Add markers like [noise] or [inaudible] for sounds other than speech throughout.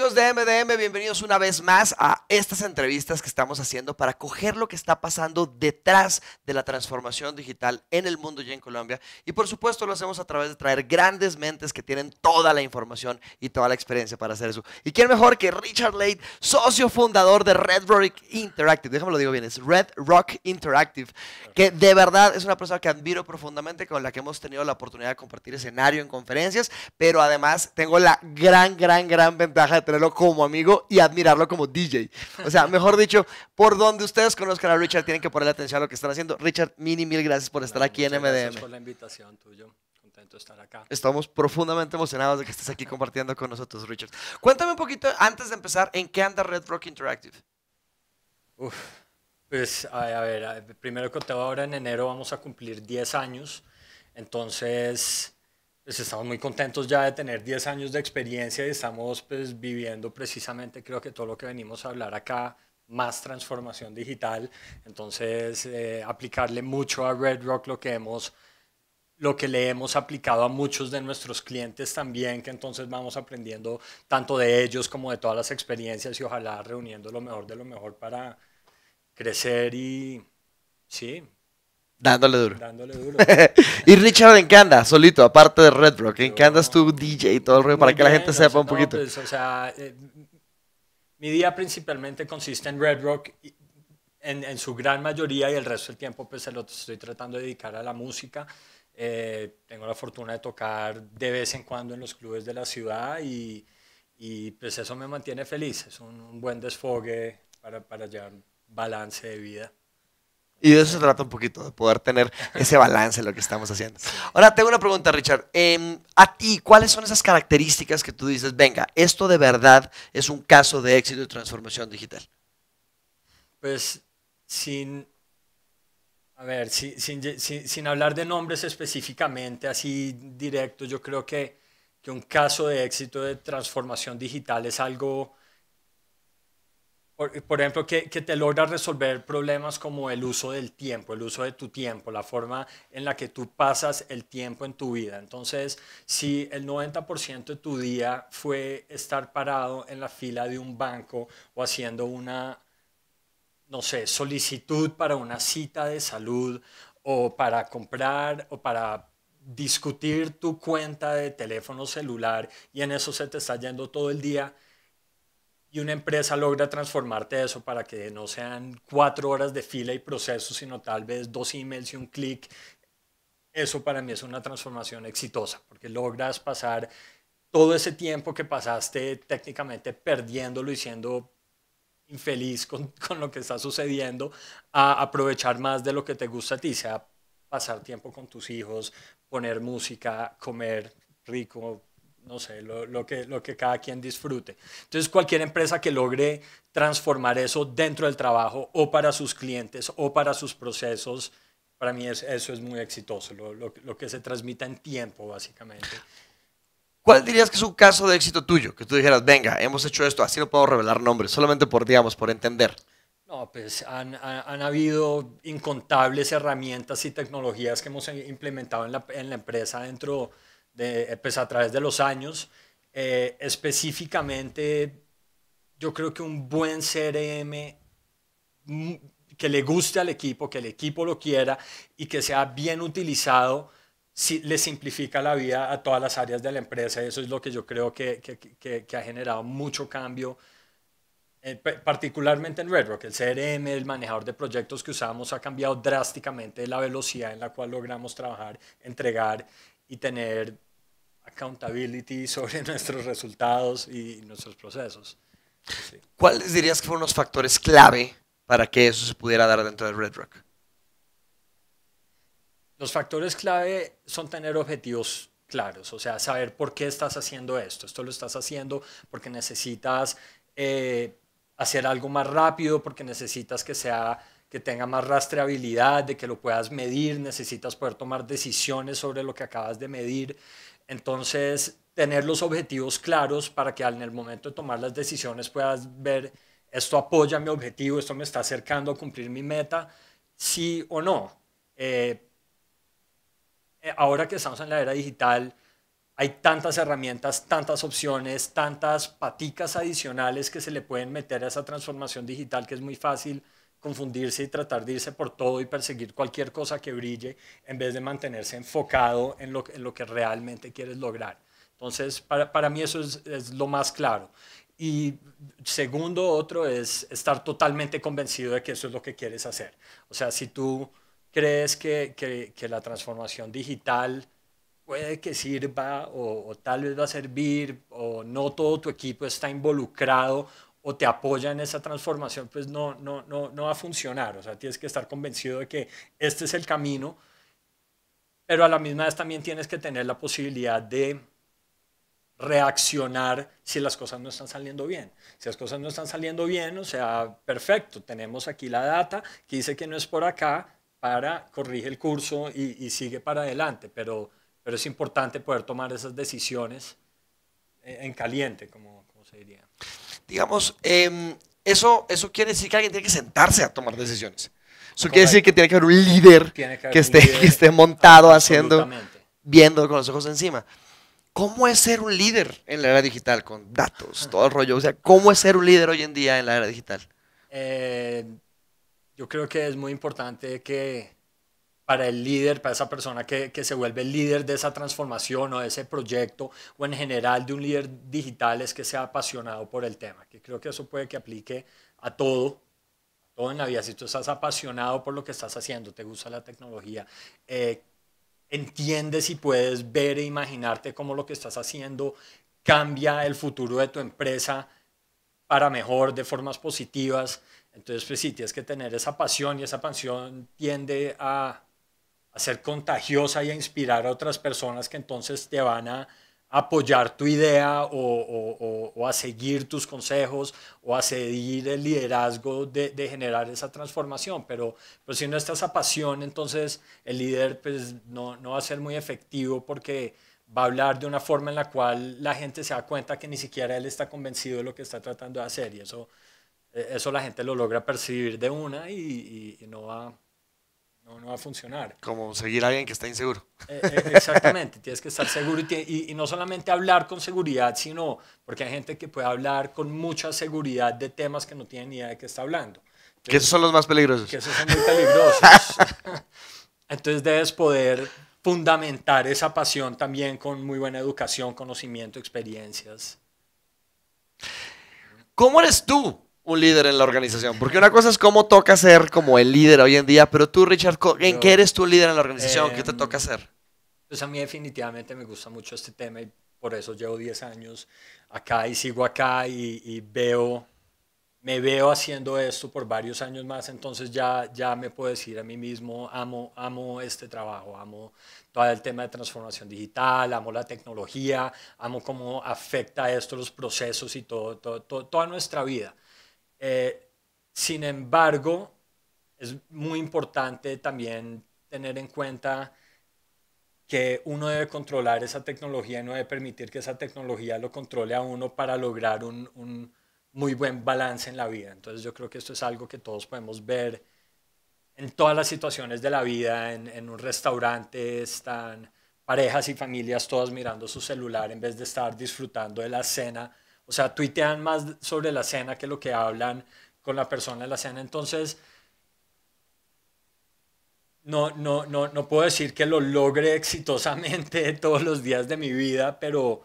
amigos de MDM, bienvenidos una vez más a estas entrevistas que estamos haciendo para coger lo que está pasando detrás de la transformación digital en el mundo y en Colombia. Y por supuesto lo hacemos a través de traer grandes mentes que tienen toda la información y toda la experiencia para hacer eso. ¿Y quién mejor que Richard Late, socio fundador de Red Rock Interactive? Déjame lo digo bien, es Red Rock Interactive, que de verdad es una persona que admiro profundamente, con la que hemos tenido la oportunidad de compartir escenario en conferencias, pero además tengo la gran, gran, gran ventaja de tenerlo como amigo y admirarlo como DJ. O sea, mejor dicho, por donde ustedes conozcan a Richard, tienen que ponerle atención a lo que están haciendo. Richard, mini mil gracias por estar aquí en MDM. Gracias por la invitación tuya, Contento de estar acá. Estamos profundamente emocionados de que estés aquí compartiendo con nosotros, Richard. Cuéntame un poquito, antes de empezar, ¿en qué anda Red Rock Interactive? Uf, pues a ver, a primero que todo, ahora en enero vamos a cumplir 10 años. Entonces, pues estamos muy contentos ya de tener 10 años de experiencia y estamos pues viviendo precisamente creo que todo lo que venimos a hablar acá, más transformación digital, entonces eh, aplicarle mucho a Red Rock lo que hemos lo que le hemos aplicado a muchos de nuestros clientes también, que entonces vamos aprendiendo tanto de ellos como de todas las experiencias y ojalá reuniendo lo mejor de lo mejor para crecer y sí, Dándole duro. [laughs] y Richard, ¿en qué andas? Solito, aparte de Red Rock, ¿en qué andas tú, DJ y todo el Para que la gente sepa un poquito. Pues, o sea, eh, mi día principalmente consiste en Red Rock en, en, su gran mayoría y el resto del tiempo pues se lo estoy tratando de dedicar a la música. Eh, tengo la fortuna de tocar de vez en cuando en los clubes de la ciudad y, y pues eso me mantiene feliz. Es un, buen desfogue para, para llevar balance de vida. Y de eso se trata un poquito, de poder tener ese balance en lo que estamos haciendo. Ahora tengo una pregunta, Richard. Em, a ti, ¿cuáles son esas características que tú dices, venga, esto de verdad es un caso de éxito de transformación digital? Pues sin, a ver, sin, sin, hablar de nombres específicamente, así directo, yo creo que, que un caso de éxito de transformación digital es algo por, ejemplo, que, que, te logra resolver problemas como el uso del tiempo, el uso de tu tiempo, la forma en la que tú pasas el tiempo en tu vida. Entonces, si el 90% de tu día fue estar parado en la fila de un banco o haciendo una, no sé, solicitud para una cita de salud o para comprar o para discutir tu cuenta de teléfono celular y en eso se te está yendo todo el día, y una empresa logra transformarte eso para que no sean cuatro horas de fila y proceso, sino tal vez dos emails y un clic, eso para mí es una transformación exitosa, porque logras pasar todo ese tiempo que pasaste técnicamente perdiéndolo y siendo infeliz con, [laughs] con lo que está sucediendo, a aprovechar más de lo que te gusta a ti, sea pasar tiempo con tus hijos, poner música, comer rico, no sé, lo, que, lo que cada quien disfrute. Entonces, cualquier empresa que logre transformar eso dentro del trabajo o para sus clientes o para sus procesos, para mí eso es muy exitoso, lo, que se transmita en tiempo, básicamente. ¿Cuál dirías que es un caso de éxito tuyo? Que tú dijeras, venga, hemos hecho esto, así no puedo revelar nombres, solamente por, digamos, por entender. No, pues han, habido incontables herramientas y tecnologías que hemos eh, implementado en la, en la empresa dentro pues a través de los años. Eh, específicamente, yo creo que un buen CRM mm, que le guste al equipo, que el equipo lo quiera y que sea bien utilizado, si, le simplifica la vida a todas las áreas de la empresa. eso es lo que yo creo que, ha generado mucho cambio, eh, particularmente en Red Rock. El CRM, el manejador de proyectos que usamos, ha cambiado drásticamente la velocidad en la cual logramos trabajar, entregar y tener accountability sobre [laughs] nuestros resultados y nuestros procesos. ¿Cuáles dirías que fueron los factores clave para que eso se pudiera dar dentro de Red Rock? Los factores clave son tener objetivos claros, o sea, saber por qué estás haciendo esto. Esto lo estás haciendo porque necesitas eh, hacer algo más rápido, porque necesitas que sea que tenga más rastreabilidad, de que lo puedas medir, necesitas poder tomar decisiones sobre lo que acabas de medir. Entonces, tener los objetivos claros para que en el momento de tomar las decisiones puedas ver, esto apoya mi objetivo, esto me está acercando a cumplir mi meta, sí o no. Eh, eh, ahora que estamos en la era digital, hay tantas herramientas, tantas opciones, tantas paticas adicionales que se le pueden meter a esa transformación digital que es muy fácil confundirse y tratar de irse por todo y perseguir cualquier cosa que brille en vez de mantenerse enfocado en lo, lo que realmente quieres lograr. Entonces, para, mí eso es, lo más claro. Y segundo, otro es estar totalmente convencido de que eso es lo que quieres hacer. O sea, si tú crees que, la transformación digital puede que sirva o, tal vez va a servir o no todo tu equipo está involucrado o te apoya en esa transformación, pues no, no, no, va a funcionar. O sea, tienes que estar convencido de que este es el camino, pero a la misma vez también tienes que tener la posibilidad de reaccionar si las cosas no están saliendo bien. Si las cosas no están saliendo bien, o sea, perfecto, tenemos aquí la data que dice que no es por acá, para, corrige el curso y, sigue para adelante, pero, pero es importante poder tomar esas decisiones eh, en caliente, como se diría digamos, em, eso, eso quiere decir que alguien tiene que sentarse a tomar decisiones. Eso quiere decir que tiene que haber un líder que, esté, esté, montado haciendo, viendo con los ojos encima. ¿Cómo es ser un líder en la era digital con datos, todo el rollo? O sea, ¿cómo es ser un líder hoy en día en la era digital? Eh, yo creo que es muy importante que para el líder, para esa persona que, se vuelve el líder de esa transformación o de ese proyecto o en general de un líder digital es que sea apasionado por el tema, que creo que eso puede que aplique a todo, a todo en la vida. Si tú estás apasionado por lo que estás haciendo, te gusta la tecnología, eh, entiendes y puedes ver e imaginarte cómo lo que estás haciendo cambia el futuro de tu empresa para mejor, de formas positivas. Entonces, pues sí, tienes que tener esa pasión y esa pasión tiende a a ser contagiosa y a inspirar a otras personas que entonces te van a apoyar tu idea o, a seguir tus consejos o a seguir el liderazgo de, generar esa transformación. Pero, pues si no está esa pasión, entonces el líder pues, no, va a ser muy efectivo porque va a hablar de una forma en la cual la gente se da cuenta que ni siquiera él está convencido de lo que está tratando de hacer y eso, e, eso la gente lo logra percibir de una y, y no va no, va a funcionar. Como seguir a alguien que está inseguro. Eh, eh, exactamente, [laughs] tienes que estar seguro y, no solamente hablar con seguridad, sino porque hay gente que puede hablar con mucha seguridad de temas que no tiene ni idea de qué está hablando. que esos son los más peligrosos. Que esos son muy peligrosos. [laughs] Entonces debes poder fundamentar esa pasión también con muy buena educación, conocimiento, experiencias. ¿Cómo eres tú? un líder en la organización? Porque una cosa es cómo toca ser como el líder hoy en día, pero tú, Richard, ¿en qué eres tú líder en la organización? ¿Qué te em, toca hacer? Pues a mí definitivamente me gusta mucho este tema y por eso llevo 10 años acá y sigo acá y, veo, me veo haciendo esto por varios años más, entonces ya, ya me puedo decir a mí mismo, amo, amo este trabajo, amo todo el tema de transformación digital, amo la tecnología, amo cómo afecta esto los procesos y todo toda nuestra vida. Eh, sin embargo, es muy importante también tener en cuenta que uno debe controlar esa tecnología y no debe permitir que esa tecnología lo controle a uno para lograr un, muy buen balance en la vida. Entonces yo creo que esto es algo que todos podemos ver en todas las situaciones de la vida, en, un restaurante están parejas y familias todas mirando su celular en vez de estar disfrutando de la cena o sea, tuitean más sobre la cena que lo que hablan con la persona en la cena. Entonces, no, no, no, puedo decir que lo logre exitosamente [laughs] todos los días de mi vida, pero,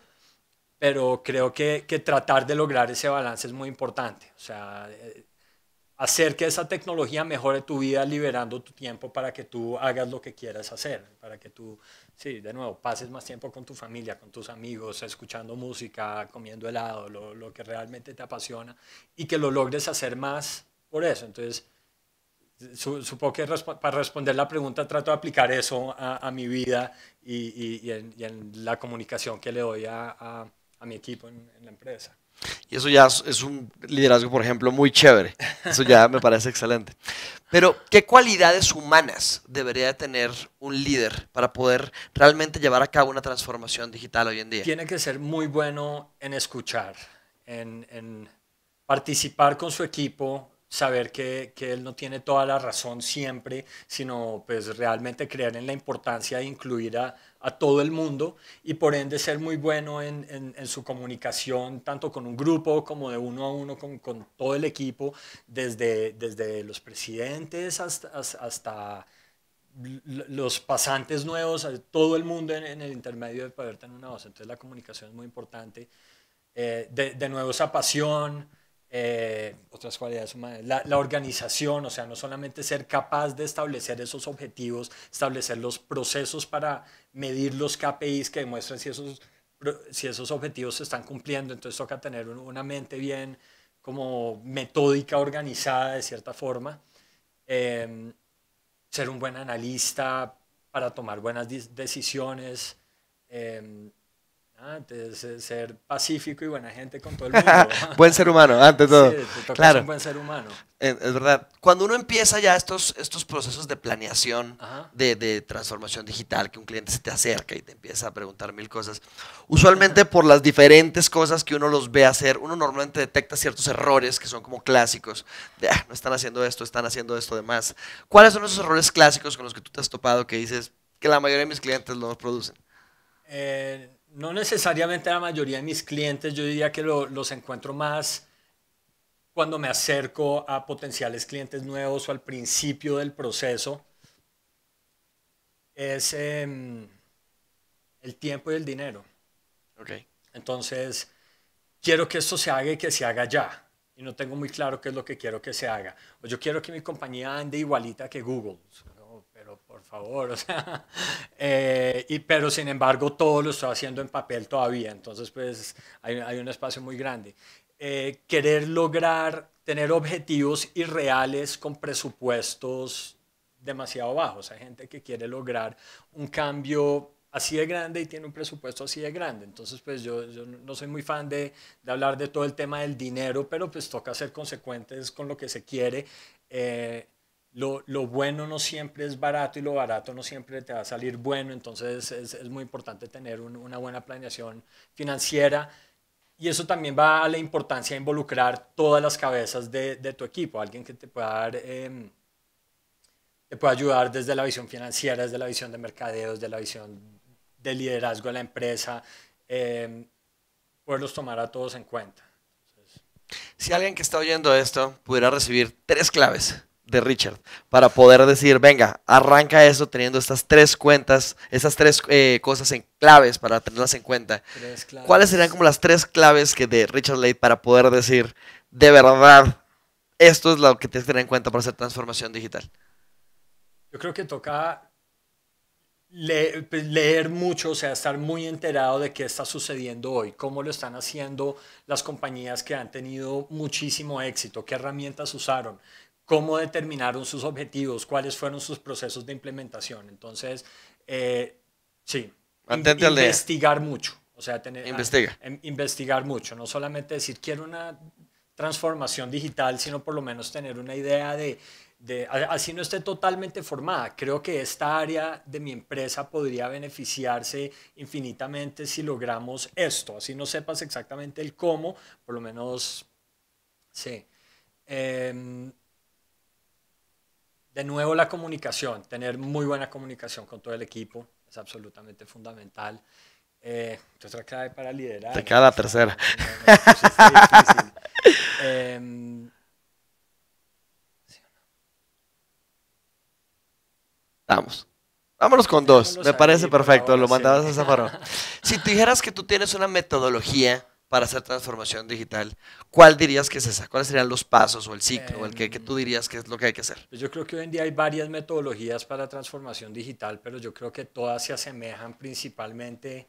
pero creo que, que tratar de lograr ese balance es muy importante. O sea, eh, hacer que esa tecnología mejore tu vida liberando tu tiempo para que tú hagas lo que quieras hacer, para que tú, sí, de nuevo, pases más tiempo con tu familia, con tus amigos, escuchando música, comiendo helado, lo, que realmente te apasiona y que lo logres hacer más por eso. Entonces, supongo que para responder la pregunta trato de aplicar eso a, mi vida y, en, la comunicación que le doy a, mi equipo en la empresa. Y eso ya es un liderazgo, por ejemplo, muy chévere. Eso ya me parece excelente. Pero, ¿qué cualidades humanas debería tener un líder para poder realmente llevar a cabo una transformación digital hoy en día? Tiene que ser muy bueno en escuchar, en, en participar con su equipo, saber que, que, él no tiene toda la razón siempre, sino pues realmente creer en la importancia de incluir a, a todo el mundo y por ende ser muy bueno en, en, su comunicación, tanto con un grupo como de uno a uno, con, con todo el equipo, desde, desde los presidentes hasta, hasta los pasantes nuevos, eh, todo el mundo en, el intermedio de poder tener una voz. Entonces la comunicación es muy importante. Eh, de, de nuevo esa pasión. Eh, otras cualidades humanas, la, organización, o sea, no solamente ser capaz de establecer esos objetivos, establecer los procesos para medir los KPIs que demuestran si esos, si esos objetivos se están cumpliendo, entonces toca tener una mente bien como metódica, organizada de cierta forma, em, ser un buen analista para tomar buenas decisiones. Em, antes, ser pacífico y buena gente con todo el [laughs] mundo. buen ser humano, de ah, todo. Sí, claro. buen ser humano. Es, verdad. Cuando uno empieza ya estos, estos procesos de planeación, de, de, transformación digital, que un cliente se te acerca y te empieza a preguntar mil cosas, usualmente por las diferentes cosas que uno los ve hacer, uno normalmente detecta ciertos errores que son como clásicos, ah, no están haciendo esto, están haciendo esto demás ¿Cuáles son esos errores clásicos con los que tú te has topado que dices que la mayoría de mis clientes los producen? Eh no necesariamente la mayoría de mis clientes, yo diría que los encuentro más cuando me acerco a potenciales clientes nuevos o al principio del proceso, es em, el tiempo y el dinero. Entonces, quiero que esto se haga y que se haga ya. Y no tengo muy claro qué es lo que quiero que se haga. O yo quiero que mi compañía ande igualita que Google por favor, [laughs] eh, y, pero sin embargo todo lo estoy haciendo en papel todavía, entonces pues hay, hay un espacio muy grande. Eh, querer lograr tener objetivos irreales con presupuestos demasiado bajos. Hay gente que quiere lograr un cambio así de grande y tiene un presupuesto así de grande. Entonces, pues yo, yo no soy muy fan de, de, hablar de todo el tema del dinero, pero pues toca ser consecuentes con lo que se quiere. Eh, lo, bueno no siempre es barato y lo barato no siempre te va a salir bueno, entonces es, muy importante tener una buena planeación financiera y eso también va a la importancia de involucrar todas las cabezas de, de tu equipo, alguien que te pueda em, te puede ayudar desde la visión financiera, desde la visión de mercadeo, desde la visión de liderazgo de la empresa, em, poderlos tomar a todos en cuenta. Si alguien que está oyendo esto pudiera recibir tres claves de Richard para poder decir, venga, arranca eso teniendo estas tres cuentas, esas tres eh, cosas en claves para tenerlas en cuenta. ¿Cuáles serían como las tres claves que de Richard Late para poder decir, de verdad, esto es lo que tienes que tener en cuenta para hacer transformación digital? Yo creo que toca leer, pues, leer mucho, o sea, estar muy enterado de qué está sucediendo hoy, cómo lo están haciendo las compañías que han tenido muchísimo éxito, qué herramientas usaron, cómo determinaron sus objetivos, cuáles fueron sus procesos de implementación. Entonces, eh, sí, investigar mucho. O sea, tener, ah, Investiga. Em, investigar mucho, no solamente decir quiero una transformación digital, sino por lo menos tener una idea de, así no esté totalmente formada. Creo que esta área de mi empresa podría beneficiarse infinitamente si logramos esto. Así no sepas exactamente el cómo, por lo menos, sí. Em, de nuevo la comunicación, tener muy buena comunicación con todo el equipo es absolutamente fundamental. Eh, otra clave para liderar. Te queda tercera. [laughs] Em, Vamos. Vámonos con dos. Me parece perfecto. Lo mandabas a Zafarón. [laughs] si tú dijeras que tú tienes una metodología para hacer transformación digital, ¿cuál dirías que es esa? ¿Cuáles serían los pasos o el ciclo o el que, tú em, dirías que es lo que hay que hacer? Pues yo creo que hoy en día hay varias metodologías para transformación digital, pero yo creo que todas se asemejan principalmente,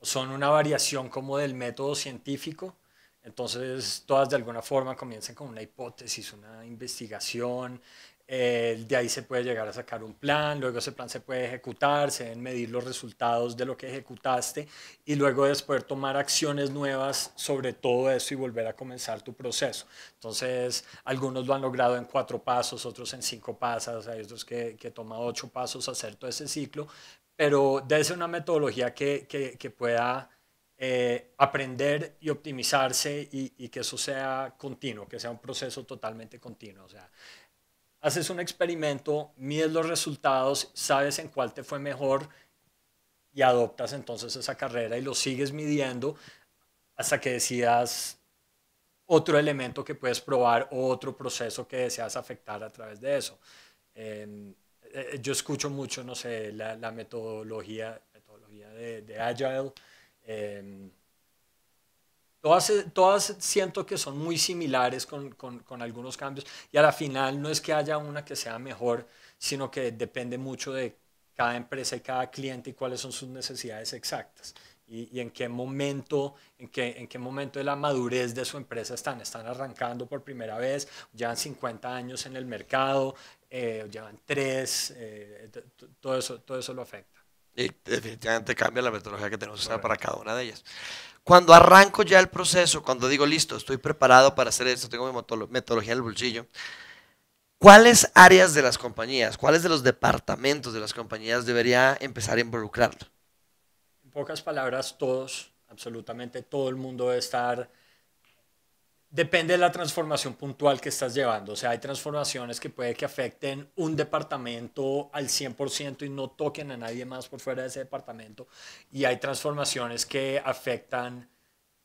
son una variación como del método científico. Entonces, todas de alguna forma comienzan con una hipótesis, una investigación, de ahí se puede llegar a sacar un plan, luego ese plan se puede ejecutar, se deben medir los resultados de lo que ejecutaste y luego después tomar acciones nuevas sobre todo eso y volver a comenzar tu proceso. Entonces, algunos lo han logrado en cuatro pasos, otros en cinco pasos, hay otros que, que ocho pasos hacer todo ese ciclo, pero desde una metodología que, pueda... Eh, aprender y optimizarse y, y, que eso sea continuo, que sea un proceso totalmente continuo. O sea, haces un experimento, mides los resultados, sabes en cuál te fue mejor y adoptas entonces esa carrera y lo sigues midiendo hasta que decidas otro elemento que puedes probar o otro proceso que deseas afectar a través de eso. Em, eh, eh, yo escucho mucho, no sé, la, la metodología, de, Agile. Em, Todas, todas siento que son muy similares con, con, algunos cambios y a la final no es que haya una que sea mejor, sino que depende mucho de cada empresa y cada cliente y cuáles son sus necesidades exactas y, y en qué momento, en qué, en qué momento de la madurez de su empresa están. Están arrancando por primera vez, llevan 50 años en el mercado, eh, llevan 3, eh, todo, eso, todo eso lo afecta. Y definitivamente cambia la metodología que tenemos para cada una de ellas. Cuando arranco ya el proceso, cuando digo, listo, estoy preparado para hacer esto, tengo mi metodología en el bolsillo, ¿cuáles áreas de las compañías, cuáles de los departamentos de las compañías debería empezar a involucrarlo? En pocas palabras, todos, absolutamente todo el mundo debe estar Depende de la transformación puntual que estás llevando. O sea, hay transformaciones que puede que afecten un departamento al 100% y no toquen a nadie más por fuera de ese departamento. Y hay transformaciones que afectan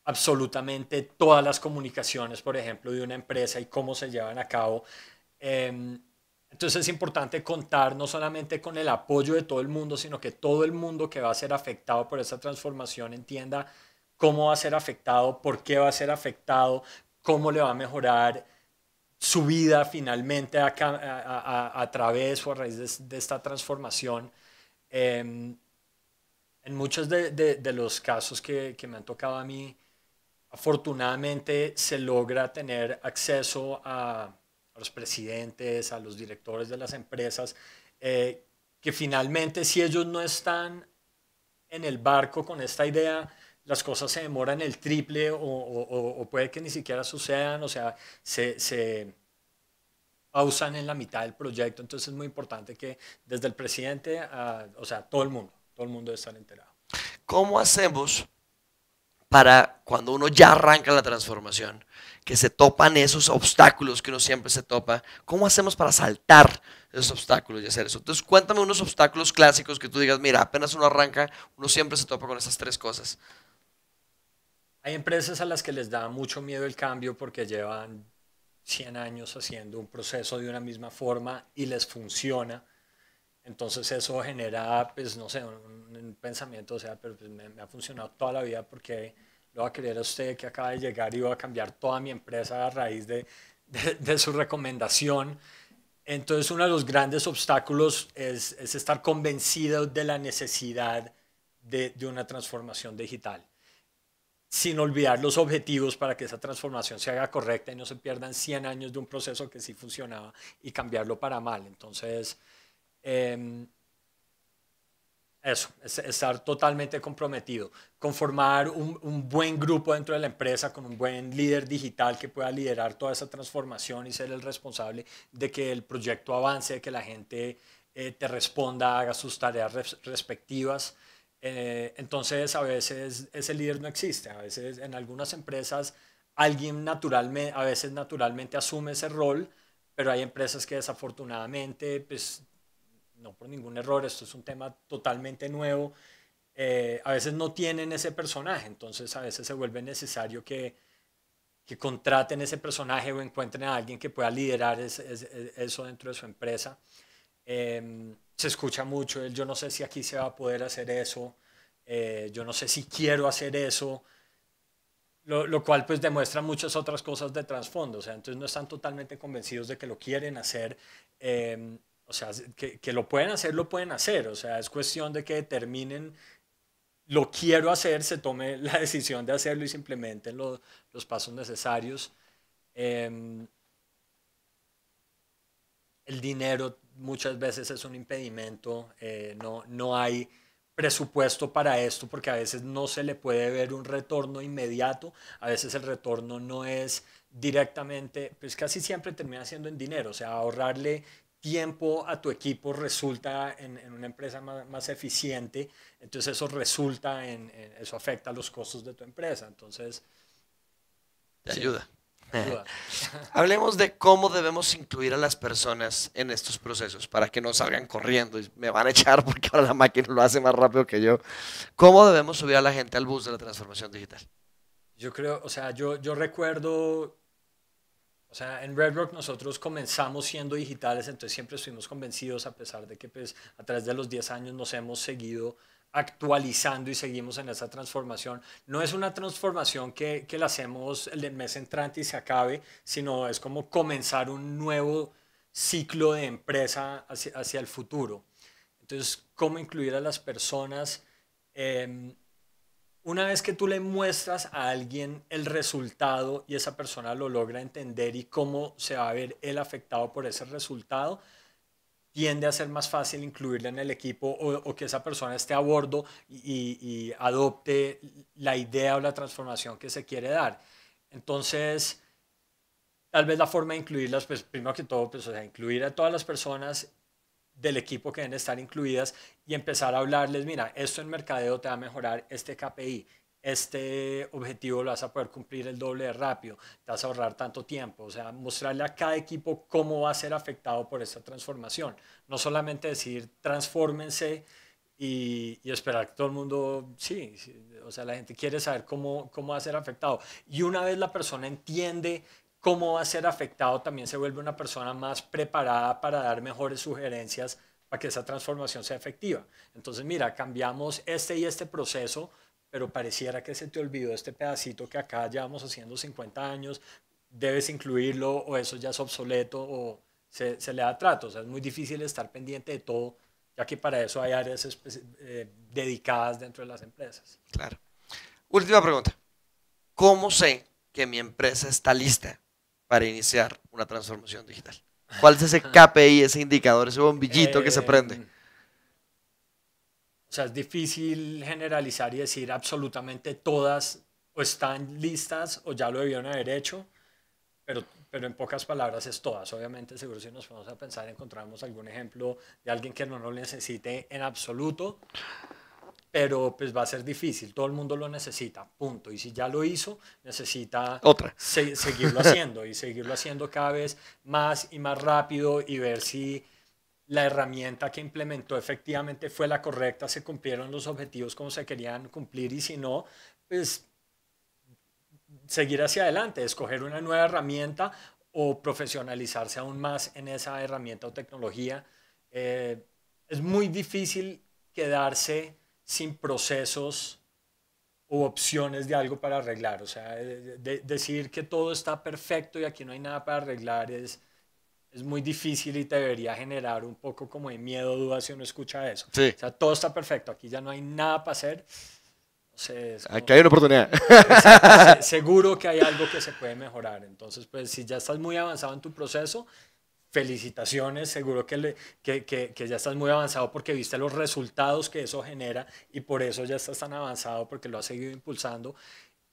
absolutamente todas las comunicaciones, por ejemplo, de una empresa y cómo se llevan a cabo. Em, entonces es importante contar no solamente con el apoyo de todo el mundo, sino que todo el mundo que va a ser afectado por esa transformación entienda cómo va a ser afectado, por qué va a ser afectado, cómo le va a mejorar su vida finalmente a, través o a raíz de, esta transformación. Em, en muchos de, los casos que, me han tocado a mí, afortunadamente se logra tener acceso a, los presidentes, a los directores de las empresas, eh, que finalmente si ellos no están en el barco con esta idea, las cosas se demoran el triple o, puede que ni siquiera sucedan, o sea, se, pausan en la mitad del proyecto. Entonces es muy importante que desde el presidente, o sea, todo el mundo, todo el mundo debe estar enterado. ¿Cómo hacemos para cuando uno ya arranca la transformación, que se topan esos obstáculos que uno siempre se topa? ¿Cómo hacemos para saltar esos obstáculos y hacer eso? Entonces, cuéntame unos obstáculos clásicos que tú digas, mira, apenas uno arranca, uno siempre se topa con esas tres cosas. Hay empresas a las que les da mucho miedo el cambio porque llevan 100 años haciendo un proceso de una misma forma y les funciona. Entonces eso genera, pues no sé, un, pensamiento, o sea, pero pues, me, ha funcionado toda la vida porque lo va a creer a usted que acaba de llegar y va a cambiar toda mi empresa a raíz de, su recomendación. Entonces uno de los grandes obstáculos es, estar convencido de la necesidad de, de una transformación digital sin olvidar los objetivos para que esa transformación se haga correcta y no se pierdan 100 años de un proceso que sí funcionaba y cambiarlo para mal. Entonces, em, eso, estar totalmente comprometido, conformar un, buen grupo dentro de la empresa con un buen líder digital que pueda liderar toda esa transformación y ser el responsable de que el proyecto avance, de que la gente eh, te responda, haga sus tareas respectivas. Eh, entonces, a veces ese líder no existe. A veces en algunas empresas alguien naturalmente, a veces naturalmente asume ese rol, pero hay empresas que desafortunadamente, pues no por ningún error, esto es un tema totalmente nuevo, eh, a veces no tienen ese personaje. Entonces, a veces se vuelve necesario que, contraten ese personaje o encuentren a alguien que pueda liderar eso dentro de su empresa. Em, se escucha mucho el yo no sé si aquí se va a poder hacer eso, eh, yo no sé si quiero hacer eso, lo, lo, cual pues demuestra muchas otras cosas de trasfondo, o sea, entonces no están totalmente convencidos de que lo quieren hacer, em, o sea, que, que lo pueden hacer, lo pueden hacer, o sea, es cuestión de que determinen lo quiero hacer, se tome [laughs] la decisión de hacerlo y simplemente los pasos necesarios. Em, el dinero muchas veces es un impedimento, eh, no, no hay presupuesto para esto porque a veces no se le puede ver un retorno inmediato, a veces el retorno no es directamente, pues casi siempre termina siendo en dinero, o sea, ahorrarle tiempo a tu equipo resulta en, una empresa más, eficiente, entonces eso resulta en, eso afecta a los costos de tu empresa, entonces... Te ayuda. [laughs] Hablemos de cómo debemos incluir a las personas en estos procesos para que no salgan corriendo y me van a echar porque ahora la máquina lo hace más rápido que yo. ¿Cómo debemos subir a la gente al bus de la transformación digital? Yo creo, o sea, yo, yo recuerdo, o sea, en Red Rock nosotros comenzamos siendo digitales, entonces siempre estuvimos convencidos, a pesar de que pues, a través de los 10 años nos hemos seguido actualizando y seguimos en esa transformación. No es una transformación que, que la hacemos el mes entrante y se acabe, sino es como comenzar un nuevo ciclo de empresa hacia, hacia el futuro. Entonces, ¿cómo incluir a las personas? Em, una vez que tú le muestras a alguien el resultado y esa persona lo logra entender y cómo se va a ver él afectado por ese resultado, tiende a ser más fácil incluirla en el equipo o, que esa persona esté a bordo y, adopte la idea o la transformación que se quiere dar. Entonces, tal vez la forma de incluirlas, pues primero que todo, pues o sea, incluir a todas las personas del equipo que deben estar incluidas y empezar a hablarles, mira, esto en mercadeo te va a mejorar este KPI, este objetivo lo vas a poder cumplir el doble de rápido, te vas a ahorrar tanto tiempo, o sea, mostrarle a cada equipo cómo va a ser afectado por esta transformación, no solamente decir transfórmense y, esperar que todo el mundo, sí, sí, o sea, la gente quiere saber cómo, cómo va a ser afectado. Y una vez la persona entiende cómo va a ser afectado, también se vuelve una persona más preparada para dar mejores sugerencias para que esa transformación sea efectiva. Entonces, mira, cambiamos este y este proceso pero pareciera que se te olvidó este pedacito que acá llevamos haciendo 50 años, debes incluirlo o eso ya es obsoleto o se, le da trato. O sea, es muy difícil estar pendiente de todo, ya que para eso hay áreas eh, dedicadas dentro de las empresas. Claro. Última pregunta. ¿Cómo sé que mi empresa está lista para iniciar una transformación digital? ¿Cuál es ese [laughs] KPI, ese indicador, ese bombillito que se eh, prende? O sea, es difícil generalizar y decir absolutamente todas o están listas o ya lo debieron haber hecho, pero, pero en pocas palabras es todas. Obviamente, seguro si nos vamos a pensar encontramos algún ejemplo de alguien que no lo necesite en absoluto, pero pues va a ser difícil. Todo el mundo lo necesita, punto. Y si ya lo hizo, necesita Otra. seguirlo haciendo y seguirlo haciendo cada vez más y más rápido y ver si la herramienta que implementó efectivamente fue la correcta, se cumplieron los objetivos como se querían cumplir y si no, pues seguir hacia adelante, escoger una nueva herramienta o profesionalizarse aún más en esa herramienta o tecnología. Eh, es muy difícil quedarse sin procesos o opciones de algo para arreglar. O sea, decir que todo está perfecto y aquí no hay nada para arreglar es, es muy difícil y te debería generar un poco como de miedo, duda si uno escucha eso. O sea, todo está perfecto, aquí ya no hay nada para hacer. aquí hay una oportunidad. [laughs] seguro que hay algo que se puede mejorar. Entonces, pues si ya estás muy avanzado en tu proceso, felicitaciones, seguro que, le, que, que, que, ya estás muy avanzado porque viste los resultados que eso genera y por eso ya estás tan avanzado porque lo has seguido impulsando.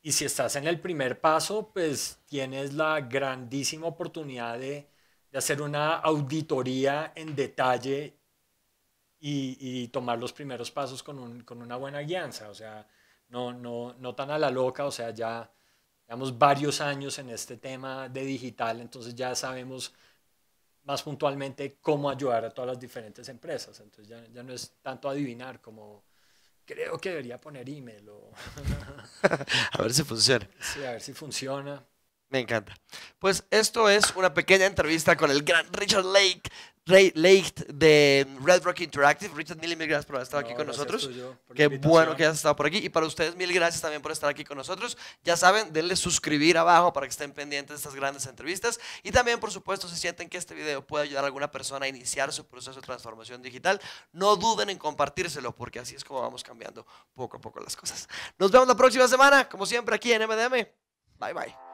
Y si estás en el primer paso, pues tienes la grandísima oportunidad de de hacer una auditoría en detalle y, y tomar los primeros pasos con, con, una buena guianza, o sea, no, no, no tan a la loca, o sea, ya llevamos varios años en este tema de digital, entonces ya sabemos más puntualmente cómo ayudar a todas las diferentes empresas, entonces ya, ya no es tanto adivinar como creo que debería poner email o... [laughs] [laughs] a ver si funciona. Sí, a ver si funciona. Me encanta. Pues esto es una pequeña entrevista con el gran Richard Lake, Lake de Red Rock Interactive. Richard, mil y mil gracias por haber estado aquí con nosotros. Qué bueno que hayas estado por aquí. Y para ustedes, mil gracias también por estar aquí con nosotros. Ya saben, denle suscribir abajo para que estén pendientes de estas grandes entrevistas. Y también, por supuesto, si sienten que este video puede ayudar a alguna persona a iniciar su proceso de transformación digital, no duden en compartírselo, porque así es como vamos cambiando poco a poco las cosas. Nos vemos la próxima semana, como siempre, aquí en MDM. Bye bye.